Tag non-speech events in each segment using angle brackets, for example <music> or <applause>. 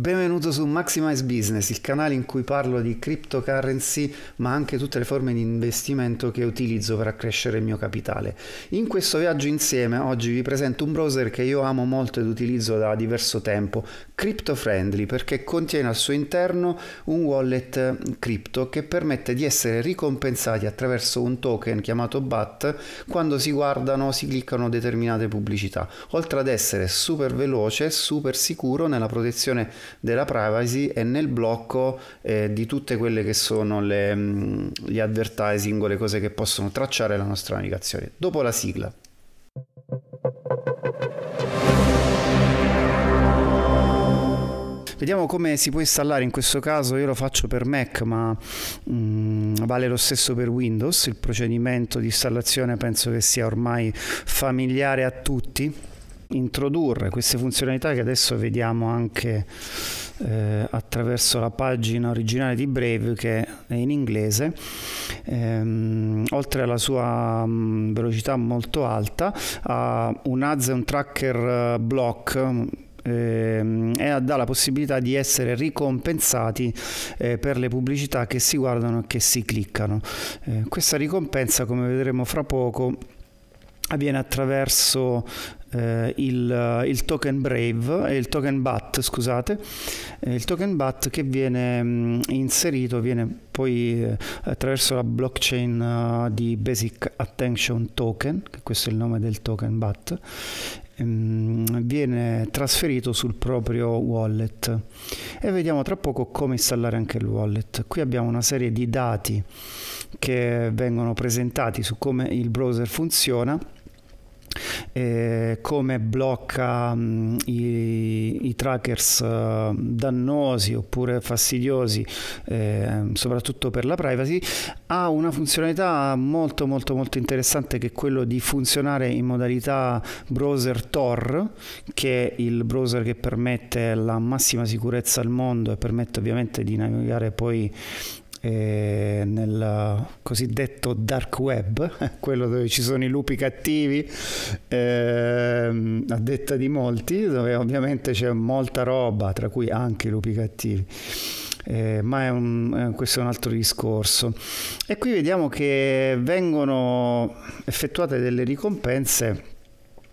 Benvenuto su Maximize Business, il canale in cui parlo di cryptocurrency, ma anche tutte le forme di investimento che utilizzo per accrescere il mio capitale. In questo viaggio insieme oggi vi presento un browser che io amo molto ed utilizzo da diverso tempo, crypto friendly, perché contiene al suo interno un wallet crypto che permette di essere ricompensati attraverso un token chiamato BAT quando si guardano o si cliccano determinate pubblicità, oltre ad essere super veloce e super sicuro nella protezione della privacy e nel blocco eh, di tutte quelle che sono le, mm, gli advertising o le cose che possono tracciare la nostra navigazione. Dopo la sigla. Vediamo come si può installare in questo caso, io lo faccio per Mac ma mh, mm, vale lo stesso per Windows, il procedimento di installazione penso che sia ormai familiare a tutti introdurre queste funzionalità che adesso vediamo anche eh, attraverso la pagina originale di Brave che è in inglese. Ehm, oltre alla sua mh, mm, velocità molto alta, ha un Azen Tracker eh, Block ehm, e dà la possibilità di essere ricompensati eh, per le pubblicità che si guardano e che si cliccano. Eh, questa ricompensa, come vedremo fra poco, avviene attraverso eh, il, eh, il, token Brave, eh, il token BAT, scusate, eh, il token BAT che viene mh, mm, inserito, viene poi eh, attraverso la blockchain uh, di Basic Attention Token, che questo è il nome del token BAT, ehm, viene trasferito sul proprio wallet e vediamo tra poco come installare anche il wallet. Qui abbiamo una serie di dati che vengono presentati su come il browser funziona eh, come blocca mh, mm, i, i, trackers eh, dannosi oppure fastidiosi, ehm, soprattutto per la privacy, ha una funzionalità molto molto molto interessante che è quello di funzionare in modalità browser Tor, che è il browser che permette la massima sicurezza al mondo e permette ovviamente di navigare poi eh, nel cosiddetto dark web, <laughs> quello dove ci sono i lupi cattivi, eh, a detta di molti, dove ovviamente c'è molta roba, tra cui anche i lupi cattivi. Eh, ma è un, eh, questo è un altro discorso. E qui vediamo che vengono effettuate delle ricompense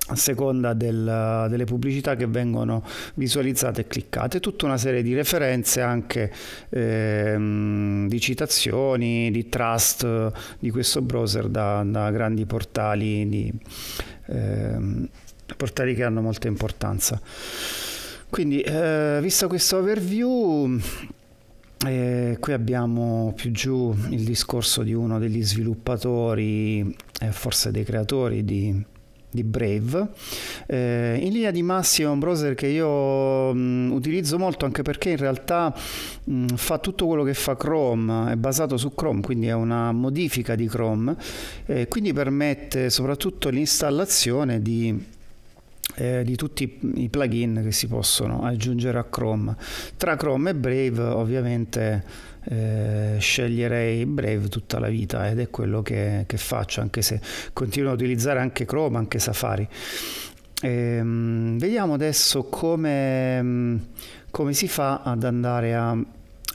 a seconda del, delle pubblicità che vengono visualizzate e cliccate, tutta una serie di referenze anche ehm, di citazioni, di trust eh, di questo browser da, da grandi portali, di, ehm, portali che hanno molta importanza. Quindi, eh, vista questa overview, eh, qui abbiamo più giù il discorso di uno degli sviluppatori, eh, forse dei creatori di di Brave. Eh, in linea di massima è un browser che io mh, mm, utilizzo molto anche perché in realtà mh, mm, fa tutto quello che fa Chrome, è basato su Chrome, quindi è una modifica di Chrome, eh, quindi permette soprattutto l'installazione di eh, di tutti i plugin che si possono aggiungere a Chrome. Tra Chrome e Brave ovviamente eh, sceglierei Brave tutta la vita ed è quello che, che faccio, anche se continuo a utilizzare anche Chrome, anche Safari. Ehm, vediamo adesso come, come si fa ad andare a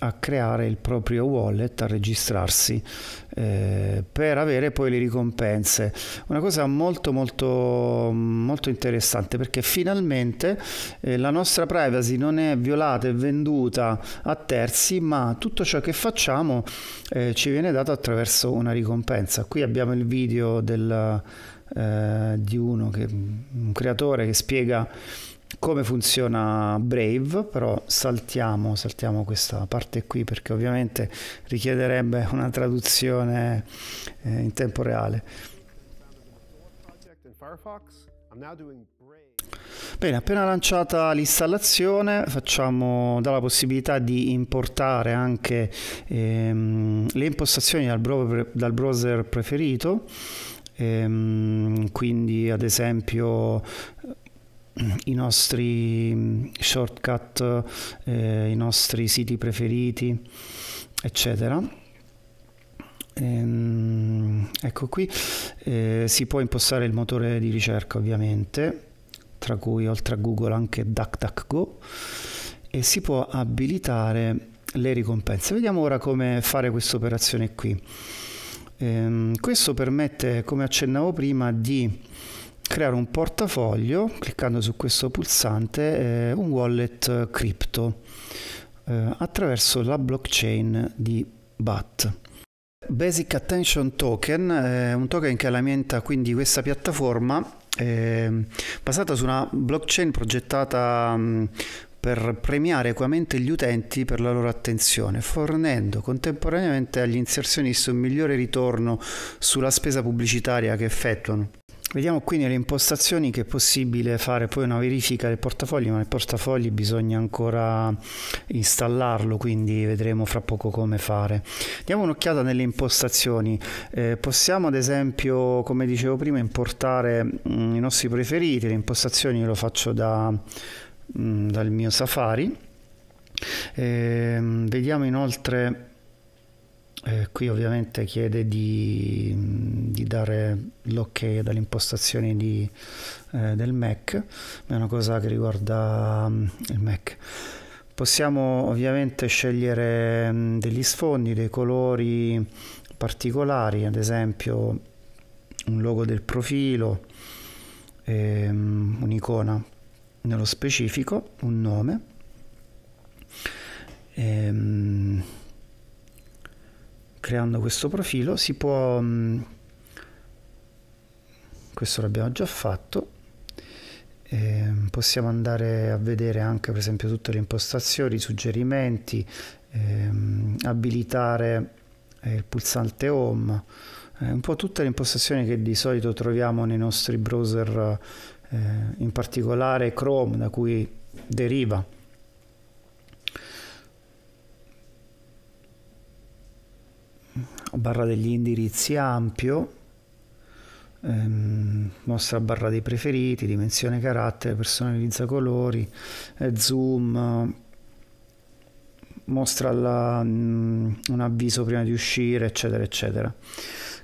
a creare il proprio wallet, a registrarsi eh, per avere poi le ricompense. Una cosa molto molto molto interessante perché finalmente eh, la nostra privacy non è violata e venduta a terzi, ma tutto ciò che facciamo eh, ci viene dato attraverso una ricompensa. Qui abbiamo il video del, eh, di uno che, un creatore che spiega come funziona Brave, però saltiamo, saltiamo, questa parte qui perché ovviamente richiederebbe una traduzione eh, in tempo reale. Bene, appena lanciata l'installazione facciamo, dà la possibilità di importare anche ehm, le impostazioni dal browser, dal browser preferito, ehm, quindi ad esempio i nostri mm, shortcut, eh, i nostri siti preferiti, eccetera. Ehm, ecco qui eh, si può impostare il motore di ricerca ovviamente, tra cui oltre a Google anche DuckDuckGo e si può abilitare le ricompense. Vediamo ora come fare questa operazione qui. Ehm, questo permette, come accennavo prima, di creare un portafoglio cliccando su questo pulsante eh, un wallet cripto eh, attraverso la blockchain di BAT. Basic Attention Token è eh, un token che alimenta quindi questa piattaforma eh, basata su una blockchain progettata mh, mm, per premiare equamente gli utenti per la loro attenzione, fornendo contemporaneamente agli inserzionisti un migliore ritorno sulla spesa pubblicitaria che effettuano. Vediamo qui nelle impostazioni che è possibile fare poi una verifica del portafoglio, ma il portafoglio bisogna ancora installarlo, quindi vedremo fra poco come fare. Diamo un'occhiata nelle impostazioni. Eh, possiamo ad esempio, come dicevo prima, importare mh, mm, i nostri preferiti, le impostazioni lo faccio da, mh, mm, dal mio Safari. Eh, vediamo inoltre eh, qui ovviamente chiede di, mm, di dare l'ok dalle impostazioni di, eh, del Mac, ma è una cosa che riguarda um, il Mac. Possiamo ovviamente scegliere mm, degli sfondi, dei colori particolari, ad esempio un logo del profilo, ehm, un'icona nello specifico, un nome. Ehm, creando questo profilo si può mm, questo l'abbiamo già fatto eh, possiamo andare a vedere anche per esempio tutte le impostazioni, suggerimenti ehm, abilitare eh, il pulsante home eh, un po' tutte le impostazioni che di solito troviamo nei nostri browser eh, in particolare Chrome da cui deriva barra degli indirizzi ampio, ehm, mostra barra dei preferiti, dimensione carattere, personalizza colori, eh, zoom, mostra la, mh, mm, un avviso prima di uscire, eccetera, eccetera.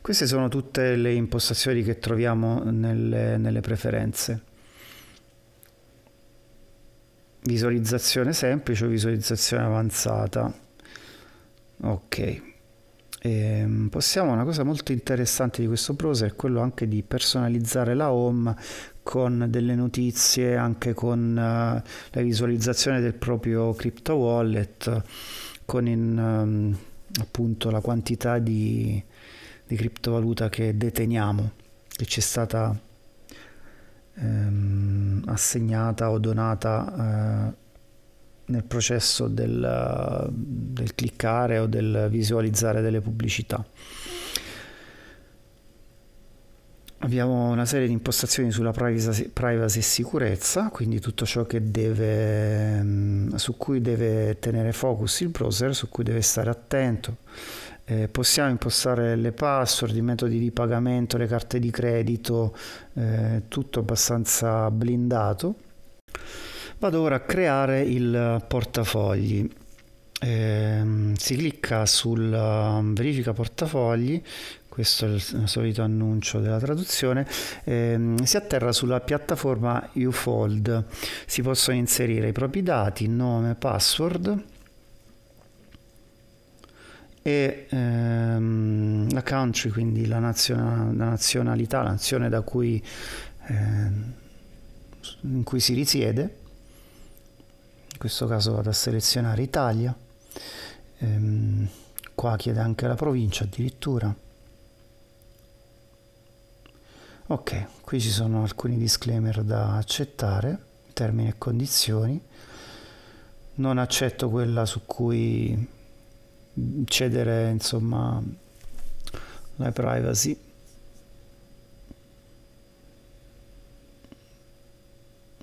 Queste sono tutte le impostazioni che troviamo nelle, nelle preferenze. Visualizzazione semplice o visualizzazione avanzata. Ok. E ehm, possiamo una cosa molto interessante di questo browser è quello anche di personalizzare la home con delle notizie anche con uh, la visualizzazione del proprio crypto wallet con in, um, appunto la quantità di, di criptovaluta che deteniamo che ci è stata ehm, assegnata o donata eh, nel processo del, del cliccare o del visualizzare delle pubblicità. Abbiamo una serie di impostazioni sulla privacy, privacy, e sicurezza, quindi tutto ciò che deve, mm, su cui deve tenere focus il browser, su cui deve stare attento. Eh, possiamo impostare le password, i metodi di pagamento, le carte di credito, eh, tutto abbastanza blindato Vado ora a creare il portafogli. Eh, si clicca sulla ehm, verifica portafogli questo è il solito annuncio della traduzione, ehm, si atterra sulla piattaforma UFold. Si possono inserire i propri dati, nome, password e ehm, la country, quindi la, naziona la nazionalità, la nazione da cui, ehm, in cui si risiede in questo caso vado a selezionare Italia, ehm, qua chiede anche la provincia addirittura. Ok, qui ci sono alcuni disclaimer da accettare, termini e condizioni. Non accetto quella su cui cedere insomma la privacy.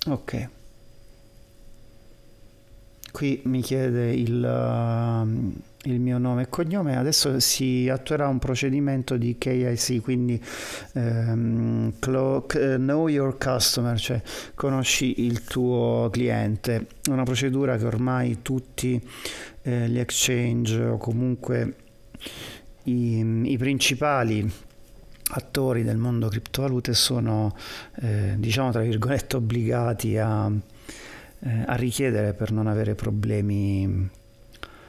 Ok qui mi chiede il, eh, il, mio nome e cognome, adesso si attuerà un procedimento di KIC, quindi um, Know Your Customer, cioè conosci il tuo cliente, una procedura che ormai tutti eh, gli exchange o comunque i, i principali attori del mondo criptovalute sono eh, diciamo tra virgolette obbligati a eh, a richiedere per non avere problemi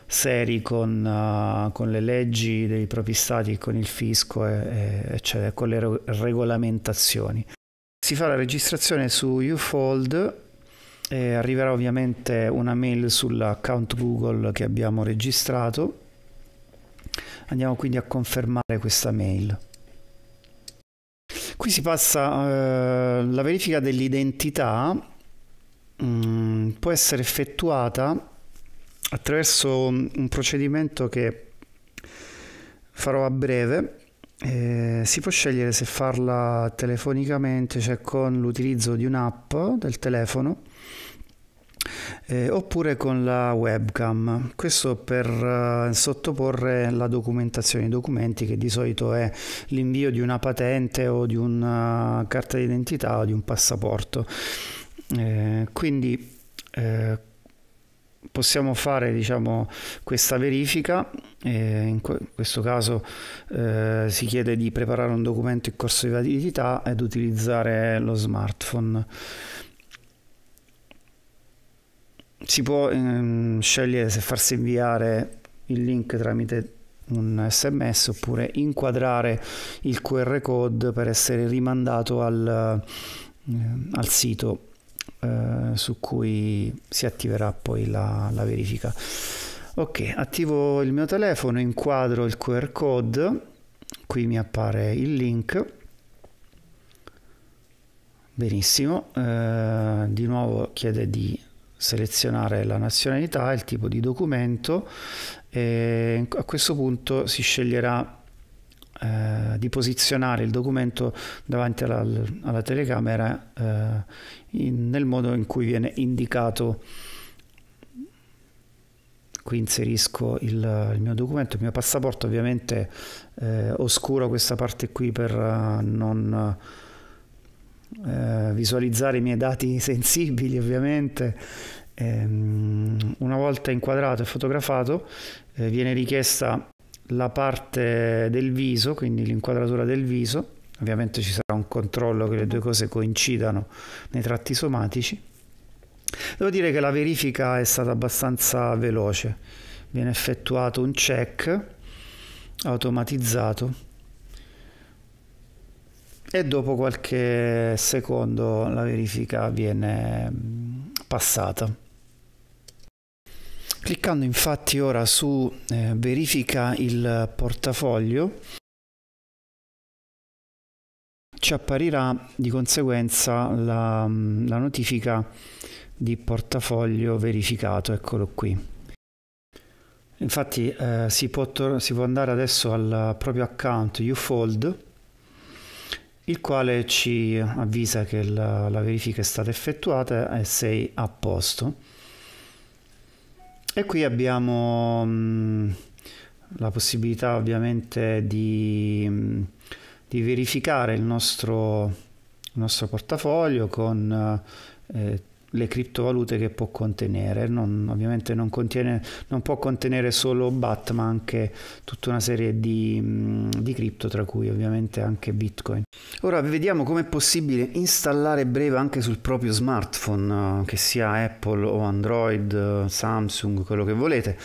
seri con, uh, con, le leggi dei propri stati, con il fisco, e, e, eccetera, con le regolamentazioni. Si fa la registrazione su UFold e arriverà ovviamente una mail sull'account Google che abbiamo registrato. Andiamo quindi a confermare questa mail. Qui si passa alla eh, verifica dell'identità Mm, può essere effettuata attraverso un procedimento che farò a breve. Eh, si può scegliere se farla telefonicamente, cioè con l'utilizzo di un'app del telefono eh, oppure con la webcam. Questo per eh, sottoporre la documentazione, i documenti che di solito è l'invio di una patente o di una carta d'identità o di un passaporto. Eh, quindi eh, possiamo fare diciamo, questa verifica, eh, in questo caso eh, si chiede di preparare un documento in corso di validità ed utilizzare lo smartphone. Si può ehm, scegliere se farsi inviare il link tramite un sms oppure inquadrare il QR code per essere rimandato al, ehm, al sito eh, su cui si attiverà poi la, la verifica. Ok, attivo il mio telefono, inquadro il QR code, qui mi appare il link. Benissimo, eh, di nuovo chiede di selezionare la nazionalità, il tipo di documento e a questo punto si sceglierà eh, di posizionare il documento davanti alla, alla telecamera eh, in, nel modo in cui viene indicato. Qui inserisco il, il mio documento, il mio passaporto, ovviamente eh, oscuro questa parte qui per uh, non uh, visualizzare i miei dati <laughs> sensibili ovviamente. Ehm, una volta inquadrato e fotografato eh, viene richiesta la parte del viso, quindi l'inquadratura del viso, ovviamente ci sarà un controllo che le due cose coincidano nei tratti somatici. Devo dire che la verifica è stata abbastanza veloce, viene effettuato un check automatizzato e dopo qualche secondo la verifica viene mm, passata. Cliccando infatti ora su eh, verifica il portafoglio ci apparirà di conseguenza la, mm, la notifica di portafoglio verificato, eccolo qui. Infatti eh, si, può si, può andare adesso al proprio account uFold, il quale ci avvisa che la, la verifica è stata effettuata e sei a posto. E qui abbiamo mh, mm, la possibilità ovviamente di, mh, mm, di verificare il nostro, il nostro, portafoglio con eh, le criptovalute che può contenere, non, ovviamente non, contiene, non, può contenere solo BAT ma anche tutta una serie di, mm, di cripto tra cui ovviamente anche Bitcoin. Ora vediamo come è possibile installare Brave anche sul proprio smartphone, eh, che sia Apple o Android, eh, Samsung, quello che volete.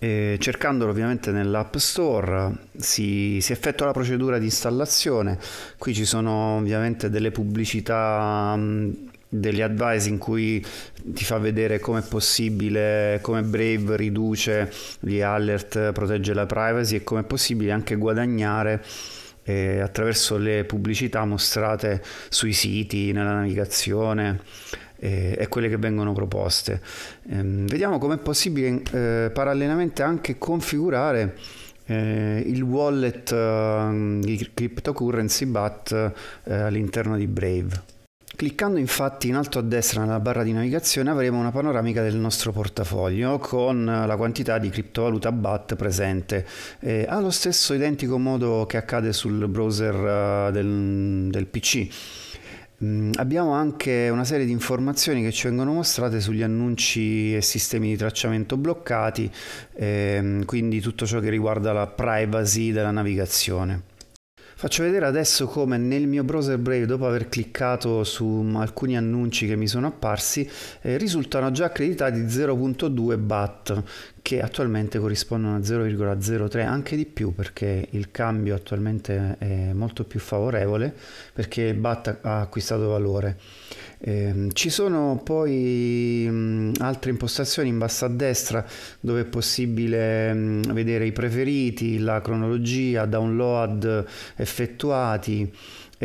E eh, cercandolo ovviamente nell'App Store si, si, effettua la procedura di installazione, qui ci sono ovviamente delle pubblicità mm, degli advice in cui ti fa vedere come è possibile, come Brave riduce gli alert, protegge la privacy e come è possibile anche guadagnare eh, attraverso le pubblicità mostrate sui siti, nella navigazione eh, e quelle che vengono proposte. Ehm, eh, vediamo è possibile parallelamente anche configurare eh, il wallet eh, di cryptocurrency BAT eh, all'interno di Brave. Cliccando infatti in alto a destra nella barra di navigazione avremo una panoramica del nostro portafoglio con la quantità di criptovaluta BAT presente. Eh, allo stesso identico modo che accade sul browser eh, del, del PC. Mm, abbiamo anche una serie di informazioni che ci vengono mostrate sugli annunci e sistemi di tracciamento bloccati, ehm, quindi tutto ciò che riguarda la privacy della navigazione. Faccio vedere adesso come nel mio browser Brave, dopo aver cliccato su alcuni annunci che mi sono apparsi, eh, risultano già accreditati 0.2 BAT, che attualmente corrispondono a 0,03 anche di più perché il cambio attualmente è molto più favorevole perché BAT ha acquistato valore eh, ci sono poi mh, altre impostazioni in basso a destra dove è possibile mh, vedere i preferiti la cronologia download effettuati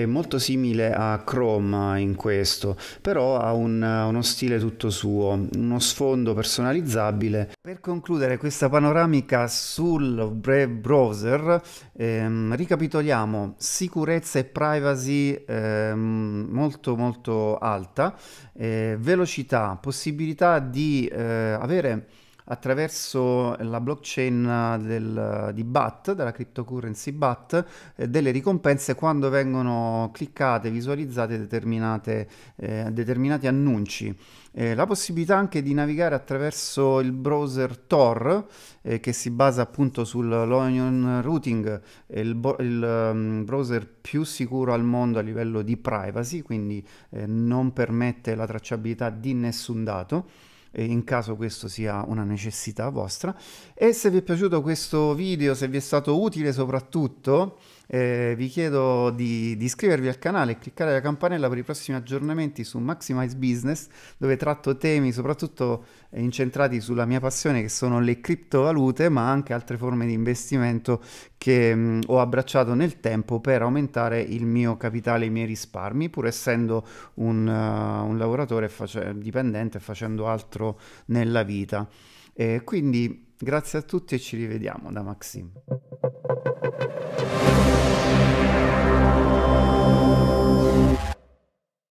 è molto simile a Chrome in questo, però ha un, uno stile tutto suo, uno sfondo personalizzabile. Per concludere questa panoramica sul Brave Browser, ehm, ricapitoliamo sicurezza e privacy ehm, molto molto alta, eh, velocità, possibilità di eh, avere attraverso la blockchain del, di BAT, della cryptocurrency BAT, eh, delle ricompense quando vengono cliccate, visualizzate determinate, eh, determinati annunci. Eh, la possibilità anche di navigare attraverso il browser Tor, eh, che si basa appunto sull'onion routing, il, il um, browser più sicuro al mondo a livello di privacy, quindi eh, non permette la tracciabilità di nessun dato in caso questo sia una necessità vostra. E se vi è piaciuto questo video, se vi è stato utile soprattutto, eh, vi chiedo di, di, iscrivervi al canale e cliccare la campanella per i prossimi aggiornamenti su Maximize Business, dove tratto temi soprattutto eh, incentrati sulla mia passione, che sono le criptovalute, ma anche altre forme di investimento che mh, mm, ho abbracciato nel tempo per aumentare il mio capitale, i miei risparmi, pur essendo un, uh, un lavoratore face- dipendente facendo altro nella vita. Eh, quindi grazie a tutti e ci rivediamo da Maxim.